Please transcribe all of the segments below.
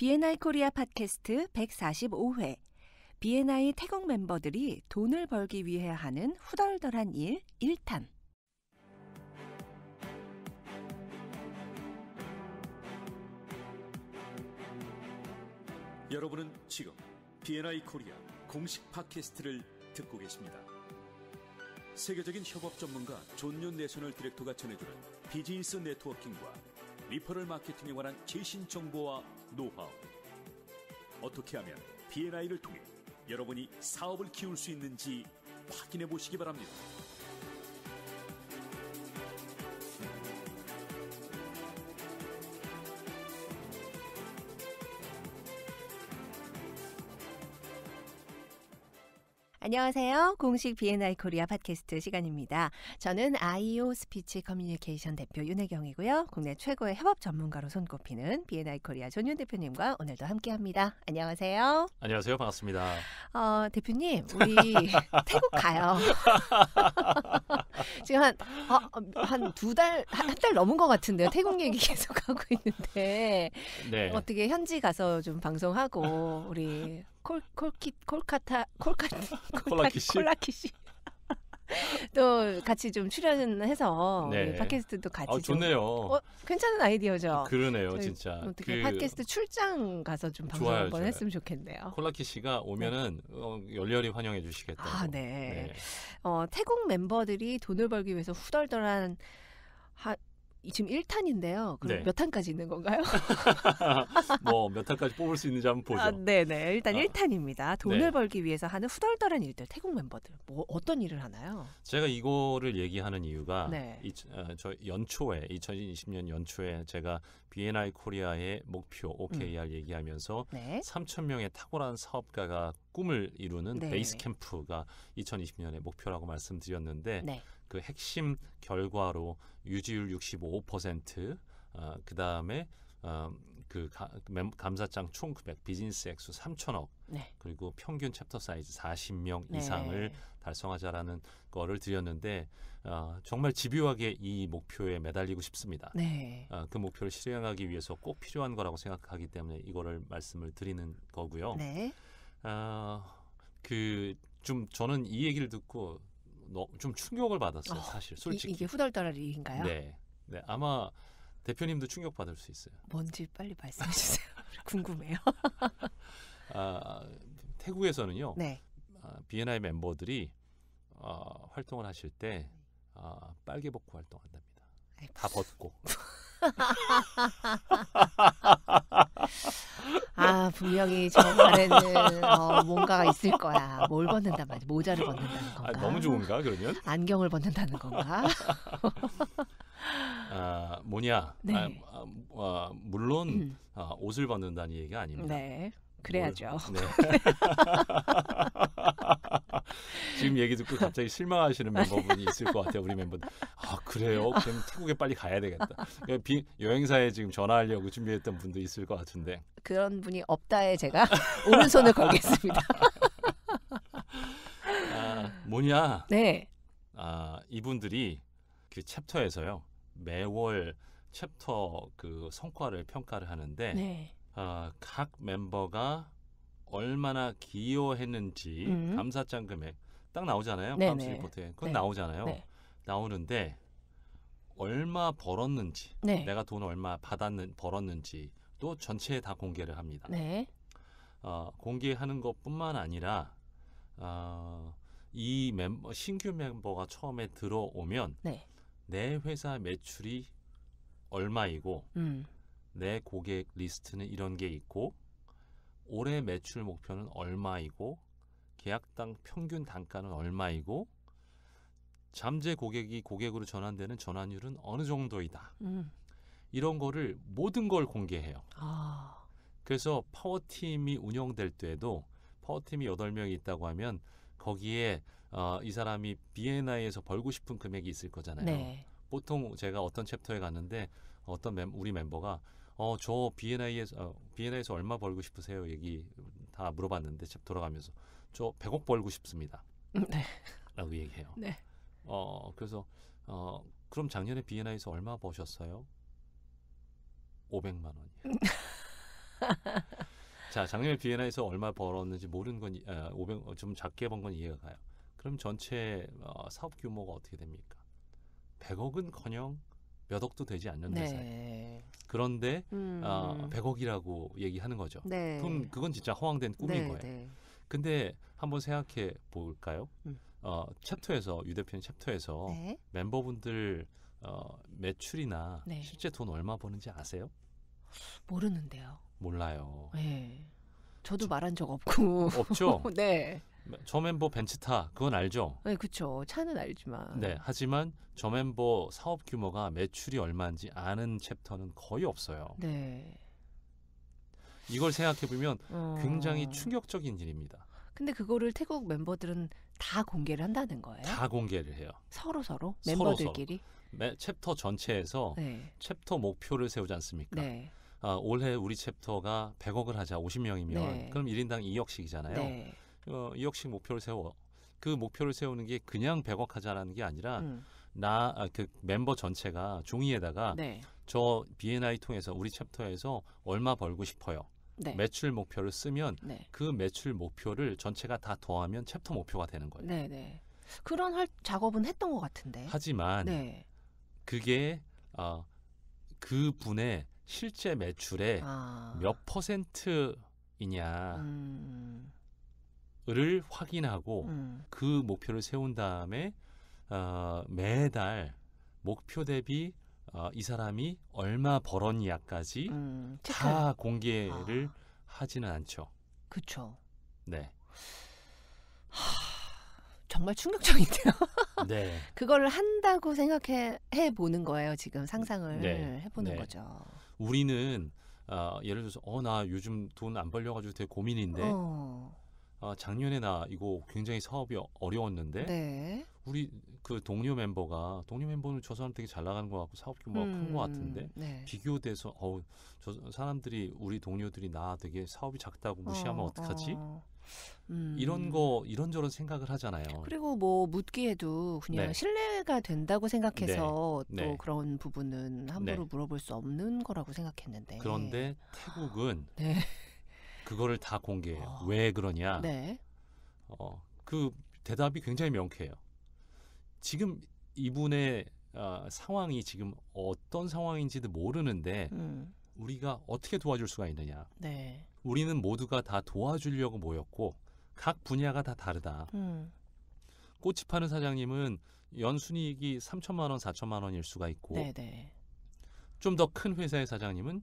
비엔 n 이 코리아 팟캐스트 145회 비엔 n 이 태국 멤버들이 돈을 벌기 위해 하는 후덜덜한 일 1탄 여러분은 지금 비엔 n 이 코리아 공식 팟캐스트를 듣고 계십니다. 세계적인 협업 전문가 존윤 내셔널 디렉터가 전해주는 비즈니스 네트워킹과 리퍼럴 마케팅에 관한 최신 정보와 노하우. 어떻게 하면 B&I를 n 통해 여러분이 사업을 키울 수 있는지 확인해 보시기 바랍니다. 안녕하세요. 공식 BNI 코리아 팟캐스트 시간입니다. 저는 IO 스피치 커뮤니케이션 대표 윤혜경이고요. 국내 최고의 해법 전문가로 손꼽히는 BNI 코리아 전윤 대표님과 오늘도 함께합니다. 안녕하세요. 안녕하세요. 반갑습니다. 어, 대표님, 우리 태국 가요. 지금 한, 어, 한두 달, 한 달 넘은 것 같은데요. 태국 얘기 계속 하고 있는데. 네. 어떻게 현지 가서 좀 방송하고, 우리 콜 콜키 콜카타 콜카타 콜라키시 콜라키시 또 같이 좀 출연해서 네. 팟캐스트도 같이 아, 좋네요. 좀, 어, 괜찮은 아이디어죠. 그러네요, 진짜. 어떻게 그... 팟캐스트 출장 가서 좀 방송 좋아요, 한번 좋아요. 했으면 좋겠네요. 콜라키 씨가 오면은 네. 어, 열렬히 환영해 주시겠다. 아, 네. 네. 어, 태국 멤버들이 돈을 벌기 위해서 후덜덜한 지금 1탄인데요. 그럼 네. 몇 탄까지 있는 건가요? 뭐 몇 탄까지 뽑을 수 있는지 한번 보죠. 아, 네네. 일단 아. 1탄입니다. 돈을 네. 벌기 위해서 하는 후덜덜한 일들. 태국 멤버들. 뭐 어떤 일을 하나요? 제가 이거를 얘기하는 이유가 네. 이, 어, 저 연초에 2020년 연초에 제가 BNI 코리아의 목표 OKR 음. 얘기하면서 네. 3천 명의 탁월한 사업가가 꿈을 이루는 네. 베이스 캠프가 2020년의 목표라고 말씀드렸는데 네. 그 핵심 결과로 유지율 65%, 어, 그 다음에 어, 그 가, 감사장 총 금액 비즈니스 액수 3천억 네. 그리고 평균 챕터 사이즈 40명 이상을 달성하자라는 거를 드렸는데 어, 정말 집요하게 이 목표에 매달리고 싶습니다. 네. 어, 그 목표를 실행하기 위해서 꼭 필요한 거라고 생각하기 때문에 이거를 말씀을 드리는 거고요. 네. 어, 그좀 저는 이 얘기를 듣고 좀 충격을 받았어요, 어, 사실 솔직히. 이, 게 후덜덜할 일인가요? 네. 네, 아마 대표님도 충격 받을 수 있어요. 뭔지 빨리 말씀해 주세요. 궁금해요. 아, 태국에서는요. 네. 아, 비엔나의 멤버들이 어, 활동을 하실 때 아, 빨개 벗고 활동한답니다. 아이, 다 벗고. 아 분명히 저 발에는 어, 뭔가가 있을 거야. 뭘 벗는단 말이지? 모자를 벗는다는 건가? 아, 너무 좋은가 그러면? 안경을 벗는다는 건가? 아 뭐냐? 네. 아, 아, 아, 물론 음. 아, 옷을 벗는다는 얘기가 아닙니다. 네. 그래야죠. 뭘, 네. 지금 얘기 듣고 갑자기 실망하시는 멤버분이 있을 것 같아요. 우리 멤버들. 아 그래요? 그럼 태국에 빨리 가야 되겠다. 예, 비, 여행사에 지금 전화하려고 준비했던 분도 있을 것 같은데. 그런 분이 없다에 제가 오른손을 걸겠습니다. 아, 뭐냐? 네. 아 이분들이 그 챕터에서요 매월 챕터 그 성과를 평가를 하는데 네. 어, 각 멤버가 얼마나 기여했는지 음. 감사장 금액 딱 나오잖아요. 팜스 네, 네. 리포트에. 그건 네. 나오잖아요. 네. 나오는데 얼마 벌었는지, 네. 내가 돈 얼마 받았는 벌었는지 또 전체에 다 공개를 합니다. 네. 어, 공개하는 것뿐만 아니라 어, 이 멤버 신규 멤버가 처음에 들어오면 내 회사 매출이 얼마이고 음. 내 고객 리스트는 이런 게 있고 올해 매출 목표는 얼마이고 계약당 평균 단가는 얼마이고 잠재 고객이 고객으로 전환되는 전환율은 어느 정도이다. 음. 이런 거를 모든 걸 공개해요. 아. 그래서 파워팀이 운영될 때에도 파워팀이 여덟 명이 있다고 하면 거기에 어, 이 사람이 비엔나에서 벌고 싶은 금액이 있을 거잖아요. 네. 보통 제가 어떤 챕터에 갔는데 어떤 멤, 우리 멤버가 어저 비엔나에서 어, 비엔나에서 얼마 벌고 싶으세요? 얘기 다 물어봤는데 챕 돌아가면서 저 100억 벌고 싶습니다. 음, 네. 라고 얘기해요. 네. 어, 그래서 어, 그럼 작년에 비엔나에서 얼마 버셨어요? 500만 원이에요. 자, 작년에 비엔나에서 얼마 벌었는지 모르는 건 어, 500, 좀 작게 번 건 이해가 가요. 그럼 전체 어, 사업 규모가 어떻게 됩니까? 100억은커녕 몇 억도 되지 않는 네. 회사예요. 그런데 음. 어, 100억이라고 얘기하는 거죠. 네. 그럼 그건 진짜 허황된 꿈인 네, 거예요. 네. 근데 한번 생각해 볼까요? 음. 어, 챕터에서 유 대표님 챕터에서 네. 멤버분들 어, 매출이나 네. 실제 돈 얼마 버는지 아세요? 모르는데요. 몰라요. 네. 저도 저, 말한 적 없고 없죠. 네. 저 멤버 벤츠타 그건 알죠. 네, 그렇죠. 차는 알지만. 네, 하지만 저 멤버 사업 규모가 매출이 얼마인지 아는 챕터는 거의 없어요. 네. 이걸 생각해 보면 어. 굉장히 충격적인 일입니다. 근데 그거를 태국 멤버들은 다 공개를 한다는 거예요? 다 공개를 해요. 서로 서로 멤버들끼리 챕터 전체에서 네. 챕터 목표를 세우지 않습니까? 네. 아, 올해 우리 챕터가 100억을 하자 50명이면 네. 그럼 1인당 2억씩이잖아요. 네. 어, 2억씩 목표를 세워 그 목표를 세우는 게 그냥 100억 하자라는 게 아니라 음. 나그 아, 그 멤버 전체가 종이에다가 네. 저 BNI 통해서 우리 챕터에서 얼마 벌고 싶어요. 네. 매출 목표를 쓰면 네. 그 매출 목표를 전체가 다 더하면 챕터 목표가 되는 거예요. 네, 네. 그런 할, 작업은 했던 것 같은데. 하지만 네. 그게 어, 그 분의 실제 매출의 아. 몇 퍼센트이냐. 음. 를 확인하고 음. 그 목표를 세운 다음에 어, 매달 목표 대비 어, 이 사람이 얼마 벌었냐까지 음, 다 공개를 아. 하지는 않죠. 그렇죠. 네. 하, 정말 충격적인데요. 네. 그걸 한다고 생각해 해 보는 거예요. 지금 상상을 네. 해보는 네. 거죠. 우리는 어, 예를 들어서 어나 요즘 돈 안 벌려가지고 되게 고민인데 어. 아, 작년에 나 이거 굉장히 사업이 어려웠는데 네. 우리 그 동료 멤버가 동료 멤버는 저 사람 되게 잘 나가는 것 같고 사업 규모가 음, 큰것 같은데 네. 비교돼서 어우 저 사람들이 우리 동료들이 나 되게 사업이 작다고 무시하면 어, 어떡하지? 어. 음. 이런 거 이런저런 생각을 하잖아요. 그리고 뭐 묻기에도 그냥 네. 신뢰가 된다고 생각해서 네. 또 네. 그런 부분은 함부로 네. 물어볼 수 없는 거라고 생각했는데. 그런데 태국은 네. 그거를 다 공개해요. 어. 왜 그러냐? 네. 어, 그 대답이 굉장히 명쾌해요. 지금 이분의 어, 상황이 지금 어떤 상황인지도 모르는데 음. 우리가 어떻게 도와줄 수가 있느냐. 네. 우리는 모두가 다 도와주려고 모였고 각 분야가 다 다르다. 음. 꽃이 파는 사장님은 연순이익이 3천만 원, 4천만 원일 수가 있고 네, 네. 좀 더 큰 회사의 사장님은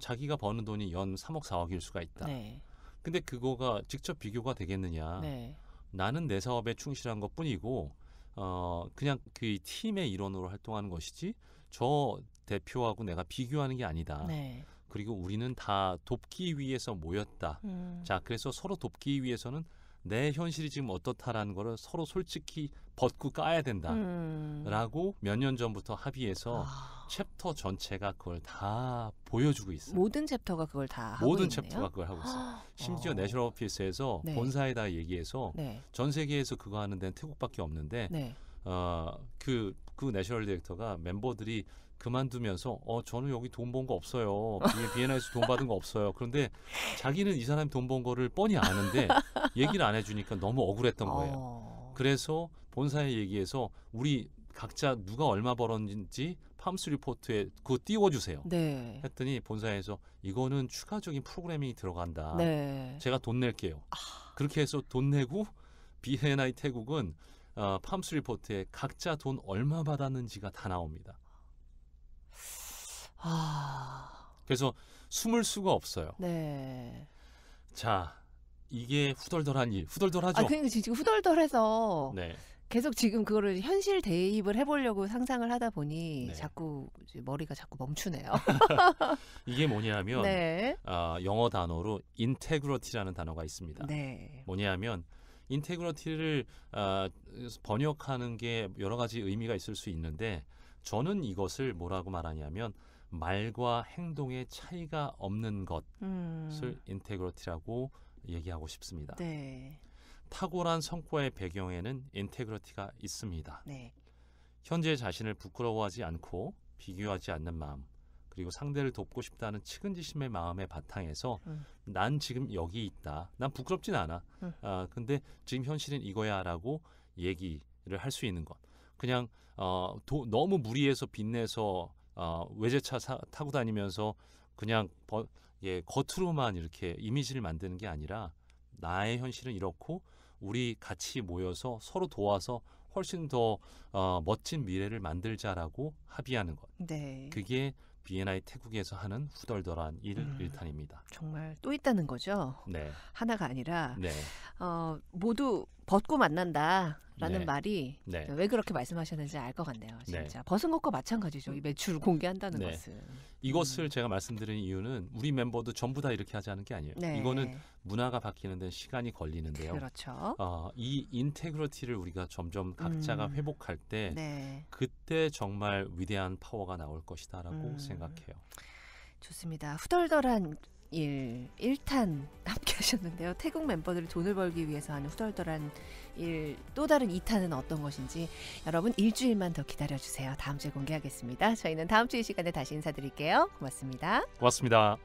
자기가 버는 돈이 연 3억 4억일 수가 있다. 네. 근데 그거가 직접 비교가 되겠느냐? 네. 나는 내 사업에 충실한 것 뿐이고 어 그냥 그 팀의 일원으로 활동하는 것이지 저 대표하고 내가 비교하는 게 아니다. 네. 그리고 우리는 다 돕기 위해서 모였다. 음. 자, 그래서 서로 돕기 위해서는 내 현실이 지금 어떻다라는 거를 서로 솔직히 벗고 까야 된다라고 음. 몇년 전부터 합의해서 아. 챕터 전체가 그걸 다 보여주고 있어요. 모든 챕터가 그걸 다 모든 챕터가 그걸 하고 있어요. 아. 심지어 어. 내셔널 오피스에서 네. 본사에다 얘기해서 네. 전 세계에서 그거 하는 데는 태국밖에 없는데 네. 어그그 내셔널 디렉터가 멤버들이 그만두면서 어 저는 여기 돈 번 거 없어요. 비엔나에서 돈 받은 거 없어요. 그런데 자기는 이 사람이 돈 번 거를 뻔히 아는데 얘기를 안 해주니까 너무 억울했던 거예요. 어. 그래서 본사에 얘기해서 우리 각자 누가 얼마 벌었는지 팜스 리포트에 그거 띄워주세요. 네. 했더니 본사에서 이거는 추가적인 프로그래밍이 들어간다. 네. 제가 돈 낼게요. 아... 그렇게 해서 돈 내고 비엔나이 태국은 어, 팜스 리포트에 각자 돈 얼마 받았는지가 다 나옵니다. 그래서 숨을 수가 없어요. 네. 자, 이게 후덜덜한니 후덜덜하죠. 아, 그러니까 지금 후덜덜해서 네. 계속 지금 그거를 현실 대입을 해보려고 상상을 하다 보니 네. 자꾸 머리가 자꾸 멈추네요. 이게 뭐냐면 네. 어, 영어 단어로 인테그러티라는 단어가 있습니다. 네. 뭐냐면 인테그러티를 어, 번역하는 게 여러 가지 의미가 있을 수 있는데 저는 이것을 뭐라고 말하냐면 말과 행동의 차이가 없는 것을 음. 인테그러티라고 얘기하고 싶습니다. 네. 탁월한 성과의 배경에는 인테그러티가 있습니다. 네. 현재 자신을 부끄러워하지 않고 비교하지 않는 마음, 그리고 상대를 돕고 싶다는 측은지심의 마음의 바탕에서 음. 난 지금 여기 있다. 난 부끄럽진 않아. 음. 아, 근데 지금 현실은 이거야라고 얘기를 할 수 있는 것. 그냥 어, 도, 너무 무리해서 빛내서 어, 외제차 사, 타고 다니면서 그냥 버, 예, 겉으로만 이렇게 이미지를 만드는 게 아니라 나의 현실은 이렇고 우리 같이 모여서 서로 도와서 훨씬 더 어, 멋진 미래를 만들자라고 합의하는 것. 네. 그게 비엔나이 태국에서 하는 후덜덜한 일 음, 일탄입니다. 정말 또 있다는 거죠. 네. 하나가 아니라 네. 어, 모두 벗고 만난다. 라는 네. 말이 네. 왜 그렇게 말씀하셨는지 알 것 같네요. 네. 진짜 네. 벗은 것과 마찬가지죠. 이 매출을 공개한다는 네. 것은 이것을 음. 제가 말씀드린 이유는 우리 멤버도 전부 다 이렇게 하지 않은 게 아니에요. 네. 이거는 문화가 바뀌는 데 시간이 걸리는데요. 그렇죠. 어, 이 인테그리티를 우리가 점점 각자가 음. 회복할 때 그때 정말 위대한 파워가 나올 것이다라고 음. 생각해요. 좋습니다. 후덜덜한 일 1탄 함께 하셨는데요. 태국 멤버들이 돈을 벌기 위해서 하는 후덜덜한 일또 다른 2탄은 어떤 것인지 여러분 일주일만 더 기다려주세요. 다음 주에 공개하겠습니다. 저희는 다음 주이 시간에 다시 인사드릴게요. 고맙습니다. 고맙습니다.